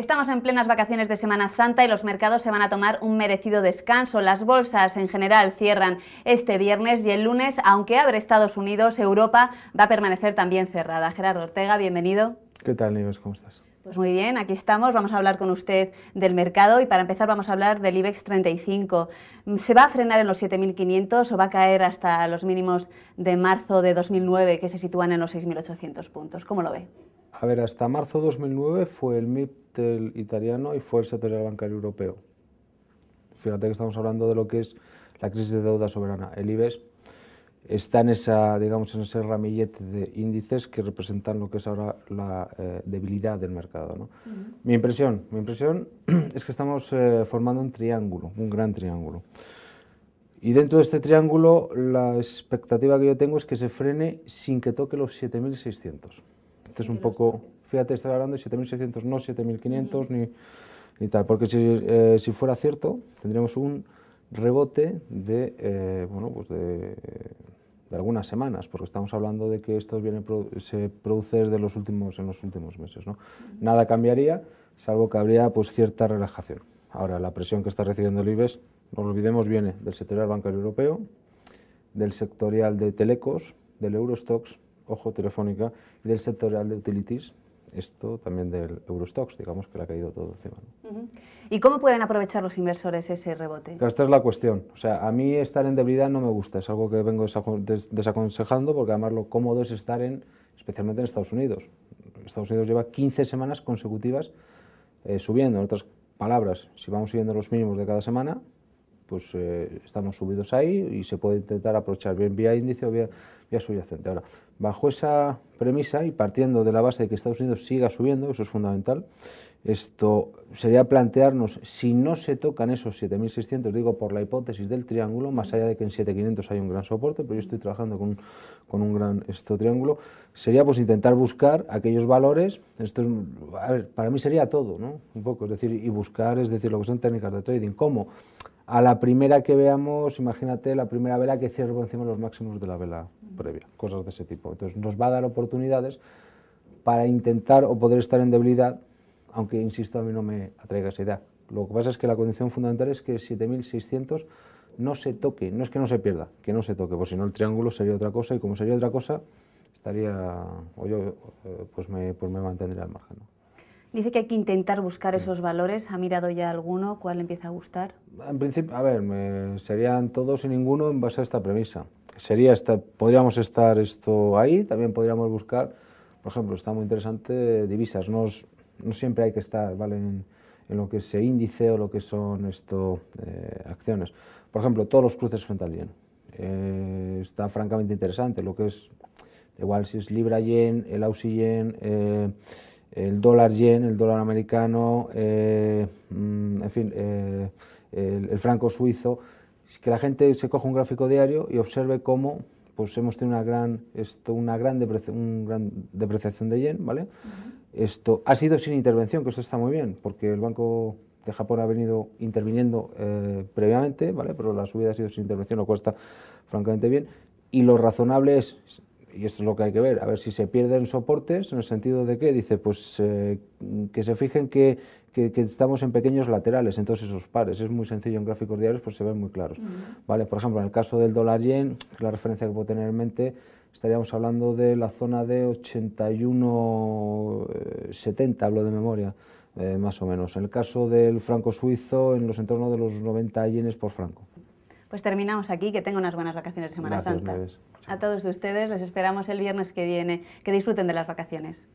Estamos en plenas vacaciones de Semana Santa y los mercados se van a tomar un merecido descanso. Las bolsas en general cierran este viernes y el lunes, aunque abre Estados Unidos, Europa va a permanecer también cerrada. Gerardo Ortega, bienvenido. ¿Qué tal, Nives? ¿Cómo estás? Pues muy bien, aquí estamos, vamos a hablar con usted del mercado y para empezar vamos a hablar del IBEX 35. ¿Se va a frenar en los 7.500 o va a caer hasta los mínimos de marzo de 2009 que se sitúan en los 6.800 puntos? ¿Cómo lo ve? A ver, hasta marzo de 2009 fue el MIP este, el italiano y fue el sector bancario europeo. Fíjate que estamos hablando de lo que es la crisis de deuda soberana. El IBEX está en, esa, digamos, en ese ramillete de índices que representan lo que es ahora la eh, debilidad del mercado. ¿no? mi, impresión, mi impresión es que estamos eh, formando un triángulo, un gran triángulo. Y dentro de este triángulo, la expectativa que yo tengo es que se frene sin que toque los 7.600. esto es un poco fíjate, estoy hablando de 7.600, no 7.500 ni, tal, porque eh, si, fuera cierto, tendríamos un rebote de, eh, bueno, pues de, algunas semanas, porque estamos hablando de que esto viene, se produce desde los últimos, en los últimos meses. ¿no? Nada cambiaría, salvo que habría pues, cierta relajación. Ahora, la presión que está recibiendo el IBEX, no lo olvidemos, viene del sectorial bancario europeo, del sectorial de telecos, del Eurostox, ojo telefónica, y del sectorial de utilities, esto también del Eurostox, digamos que le ha caído todo encima. ¿Y cómo pueden aprovechar los inversores ese rebote? esta es la cuestión. O sea, a mí estar en debilidad no me gusta, es algo que vengo desaconsejando porque además lo cómodo es estar en, especialmente en Estados Unidos. Estados Unidos lleva 15 semanas consecutivas eh, subiendo, en otras palabras, si vamos subiendo los mínimos de cada semana, pues eh, estamos subidos ahí y se puede intentar aprovechar bien vía índice o vía, vía, subyacente. Ahora, bajo esa premisa y partiendo de la base de que Estados Unidos siga subiendo, eso es fundamental, esto sería plantearnos si no se tocan esos 7.600, digo por la hipótesis del triángulo, más allá de que en 7.500 hay un gran soporte, pero yo estoy trabajando con, con un gran esto, triángulo, sería pues intentar buscar aquellos valores, esto a ver, para mí sería todo, ¿no? Un poco, es decir, y buscar, es decir, lo que son técnicas de trading, ¿cómo? a la primera que veamos, imagínate la primera vela que cierro encima los máximos de la vela previa, cosas de ese tipo. Entonces nos va a dar oportunidades para intentar o poder estar en debilidad, aunque insisto, a mí no me atraiga esa idea. Lo que pasa es que la condición fundamental es que 7600 no se toque, no es que no se pierda, que no se toque, porque si no el triángulo sería otra cosa y como sería otra cosa, estaría, o yo, eh, pues, pues me, mantendría al margen. Dice que hay que intentar buscar esos valores. ¿Ha mirado ya alguno? ¿Cuál le empieza a gustar? En principio, a ver, serían todos y ninguno en base a esta premisa. Sería esta, podríamos estar esto ahí, también podríamos buscar, por ejemplo, está muy interesante divisas. No, siempre hay que estar, ¿vale? En, lo que es índice o lo que son esto eh, acciones. Por ejemplo, todos los cruces frente al yen. Eh, está francamente interesante lo que es, igual si es libra yen, el ausi yen. Eh, el dólar yen, el dólar americano, eh, mm, en fin, eh, el, franco suizo, que la gente se coja un gráfico diario y observe cómo pues hemos tenido una gran, esto, una gran, depreciación, depreciación de yen, ¿vale? Esto ha sido sin intervención, que esto está muy bien, porque el Banco de Japón ha venido interviniendo eh, previamente, ¿vale? Pero la subida ha sido sin intervención, lo cual está francamente bien. Y lo razonable es y esto es lo que hay que ver, a ver si se pierden soportes, en el sentido de que dice, pues eh, que se fijen que, estamos en pequeños laterales, entonces esos pares, es muy sencillo en gráficos diarios, pues se ven muy claros. ¿Vale? Por ejemplo, en el caso del dólar yen, la referencia que puedo tener en mente, estaríamos hablando de la zona de 81,70, eh, hablo de memoria. Eh, más o menos. En el caso del franco suizo, en los entornos de los 90 yenes por franco. Pues terminamos aquí, que tengan unas buenas vacaciones de Semana Gracias, Santa. A todos ustedes, les esperamos el viernes que viene. Que disfruten de las vacaciones.